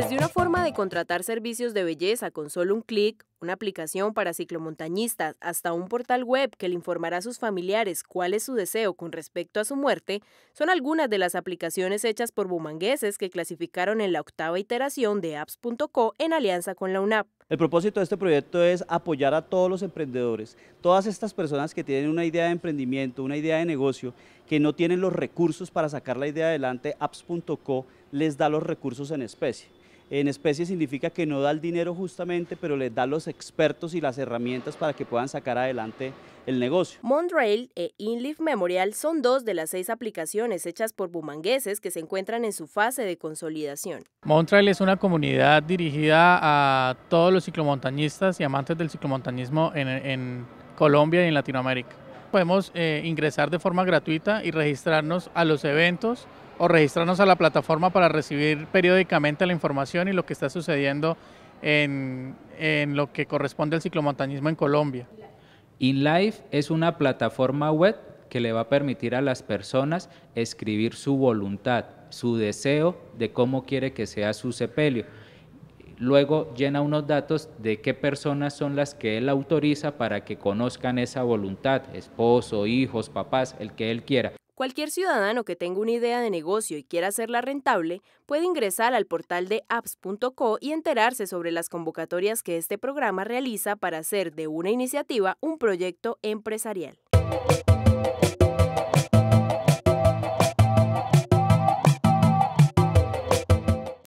Desde una forma de contratar servicios de belleza con solo un clic, una aplicación para ciclomontañistas, hasta un portal web que le informará a sus familiares cuál es su deseo con respecto a su muerte, son algunas de las aplicaciones hechas por bumangueses que clasificaron en la octava iteración de apps.co en alianza con la UNAP. El propósito de este proyecto es apoyar a todos los emprendedores, todas estas personas que tienen una idea de emprendimiento, una idea de negocio, que no tienen los recursos para sacar la idea adelante, apps.co les da los recursos en especie en especie significa que no da el dinero justamente, pero les da los expertos y las herramientas para que puedan sacar adelante el negocio. Montrail e Inleaf Memorial son dos de las seis aplicaciones hechas por bumangueses que se encuentran en su fase de consolidación. Montrail es una comunidad dirigida a todos los ciclomontañistas y amantes del ciclomontañismo en, Colombia y en Latinoamérica. Podemos eh, ingresar de forma gratuita y registrarnos a los eventos o registrarnos a la plataforma para recibir periódicamente la información y lo que está sucediendo en, lo que corresponde al ciclomontañismo en Colombia. InLife es una plataforma web que le va a permitir a las personas escribir su voluntad, su deseo de cómo quiere que sea su sepelio. Luego llena unos datos de qué personas son las que él autoriza para que conozcan esa voluntad, esposo, hijos, papás, el que él quiera. Cualquier ciudadano que tenga una idea de negocio y quiera hacerla rentable puede ingresar al portal de apps.co y enterarse sobre las convocatorias que este programa realiza para hacer de una iniciativa un proyecto empresarial.